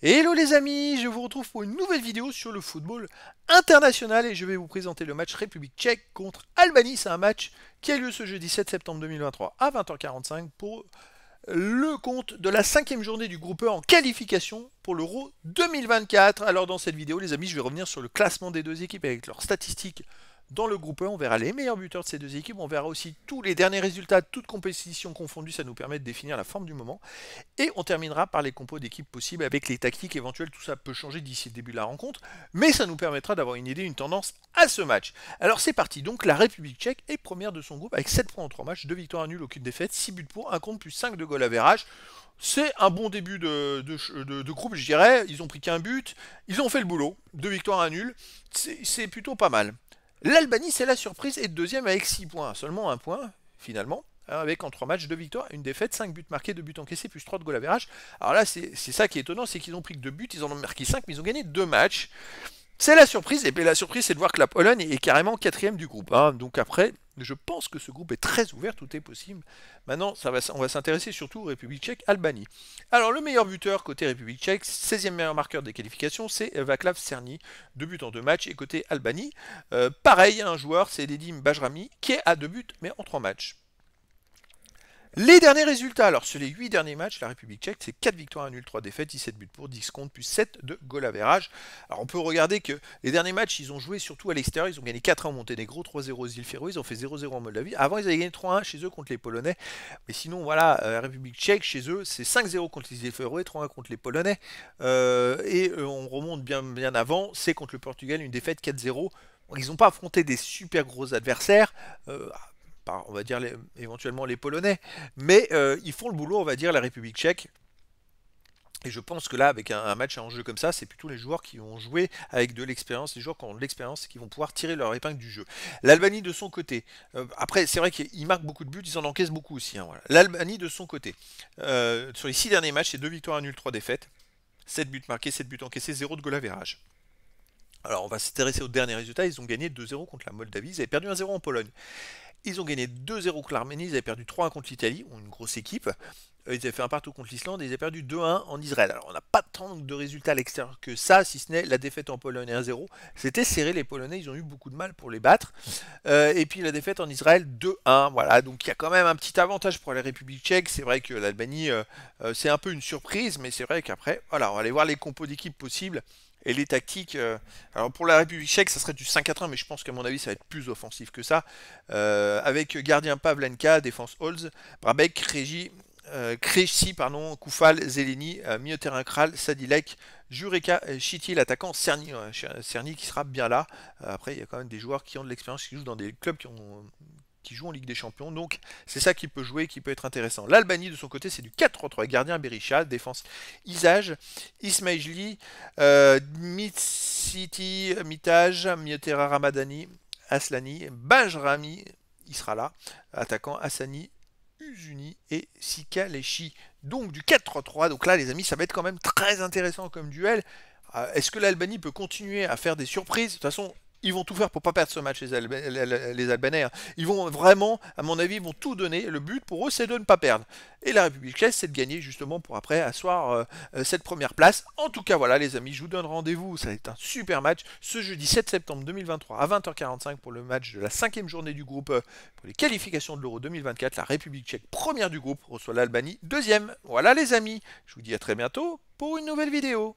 Hello les amis, je vous retrouve pour une nouvelle vidéo sur le football international et je vais vous présenter le match République tchèque contre Albanie. C'est un match qui a lieu ce jeudi 7 septembre 2023 à 20h45 pour le compte de la cinquième journée du groupe E en qualification pour l'Euro 2024. Alors dans cette vidéo les amis, je vais revenir sur le classement des deux équipes avec leurs statistiques dans le groupe 1, on verra les meilleurs buteurs de ces deux équipes, on verra aussi tous les derniers résultats, toutes compétitions confondues, ça nous permet de définir la forme du moment. Et on terminera par les compos d'équipes possibles avec les tactiques éventuelles, tout ça peut changer d'ici le début de la rencontre, mais ça nous permettra d'avoir une idée, une tendance à ce match. Alors c'est parti, donc la République tchèque est première de son groupe avec 7 points en 3 matchs, 2 victoires, à nul, aucune défaite, 6 buts pour, 1 contre plus 5 de goal à verrage. C'est un bon début de, groupe, je dirais. Ils ont pris qu'un but, ils ont fait le boulot, 2 victoires, à nul, c'est plutôt pas mal. L'Albanie, c'est la surprise, est deuxième avec 6 points, seulement 1 point finalement, hein, avec en 3 matchs 2 victoires, une défaite, 5 buts marqués, 2 buts encaissés, plus 3 de goal à verrage. Alors là, c'est ça qui est étonnant, c'est qu'ils ont pris que 2 buts, ils en ont marqué 5, mais ils ont gagné 2 matchs. C'est la surprise, et bien la surprise, c'est de voir que la Pologne est carrément quatrième du groupe. Hein. Donc après, je pense que ce groupe est très ouvert, tout est possible. Maintenant, ça va, on va s'intéresser surtout aux République tchèque, Albanie. Alors, le meilleur buteur côté République tchèque, 16e meilleur marqueur des qualifications, c'est Vaclav Cerny, deux buts en deux matchs, et côté Albanie, euh, pareil, un joueur, c'est Dedim Bajrami, qui est à deux buts, mais en trois matchs. Les derniers résultats, alors sur les 8 derniers matchs, la République tchèque, c'est 4 victoires, 1 nul, 3 défaites, 17 buts pour, 10 comptes, plus 7 de goal average. Alors on peut regarder que les derniers matchs, ils ont joué surtout à l'extérieur, ils ont gagné 4-1 au Monténégro, 3-0 aux îles ils ont fait 0-0 en Moldavie. Avant, ils avaient gagné 3-1 chez eux contre les Polonais. Mais sinon, voilà, euh, la République tchèque, chez eux, c'est 5-0 contre les îles et 3-1 contre les Polonais. Euh, et euh, on remonte bien, bien avant, c'est contre le Portugal, une défaite 4-0. Ils n'ont pas affronté des super gros adversaires. Euh, on va dire, éventuellement les Polonais. Mais euh, ils font le boulot, on va dire, la République tchèque. Et je pense que là, avec un, match en jeu comme ça, c'est plutôt les joueurs qui ont joué avec de l'expérience, les joueurs qui ont de l'expérience et qui vont pouvoir tirer leur épingle du jeu. L'Albanie de son côté, euh, après c'est vrai qu'ils marquent beaucoup de buts, ils en encaissent beaucoup aussi. Hein, L'Albanie de son côté, euh, sur les six derniers matchs, c'est deux victoires, 1 nul, 3 défaites, 7 buts marqués, 7 buts encaissés, 0 de goal Alors on va s'intéresser aux derniers résultats, ils ont gagné 2-0 contre la Moldavie, ils avaient perdu 1-0 en Pologne. Ils ont gagné 2-0 contre l'Arménie, ils avaient perdu 3-1 contre l'Italie, une grosse équipe. Euh, ils avaient fait un partout contre l'Islande et ils avaient perdu 2-1 en Israël. Alors on n'a pas tant de résultats à l'extérieur que ça, si ce n'est la défaite en Pologne 1-0. C'était serré, les Polonais, ils ont eu beaucoup de mal pour les battre. Euh, et puis la défaite en Israël 2-1, voilà. Donc il y a quand même un petit avantage pour la République tchèque. C'est vrai que l'Albanie, euh, c'est un peu une surprise, mais c'est vrai qu'après, voilà, on va aller voir les compos d'équipe possibles. Et les tactiques, euh, alors pour la République tchèque, ça serait du 5-4-1, mais je pense qu'à mon avis, ça va être plus offensif que ça. Euh, avec gardien Pavlenka, défense Holz, Brabek, Regi, euh, pardon, Koufal, Zeleni, euh, milieu terrain Kral, Sadilek, Jureka, Chiti, l'attaquant, Cerny, Cerny qui sera bien là. Après, il y a quand même des joueurs qui ont de l'expérience, qui jouent dans des clubs qui ont qui joue en Ligue des Champions. Donc c'est ça qui peut jouer et qui peut être intéressant. L'Albanie de son côté c'est du 4-3-3. Gardien Berisha, défense Isage, Ismaili, euh, city Mitage, Miotera Ramadani, Aslani, Bajrami, il sera là, attaquant Asani, Usuni et Sikaleshi. Donc du 4 3 Donc là, les amis, ça va être quand même très intéressant comme duel. Euh, est-ce que l'Albanie peut continuer à faire des surprises De toute façon, ils vont tout faire pour pas perdre ce match les, Albanais. Hein. Ils vont vraiment, à mon avis, ils vont tout donner. Le but pour eux, c'est de ne pas perdre. Et la République tchèque, c'est de gagner justement pour après asseoir euh, euh, cette première place. En tout cas, voilà les amis, je vous donne rendez-vous. Ça va être un super match ce jeudi 7 septembre 2023 à 20h45 pour le match de la cinquième journée du groupe euh, pour les qualifications de l'Euro 2024. La République tchèque, première du groupe, reçoit l'Albanie, deuxième. Voilà les amis, je vous dis à très bientôt pour une nouvelle vidéo.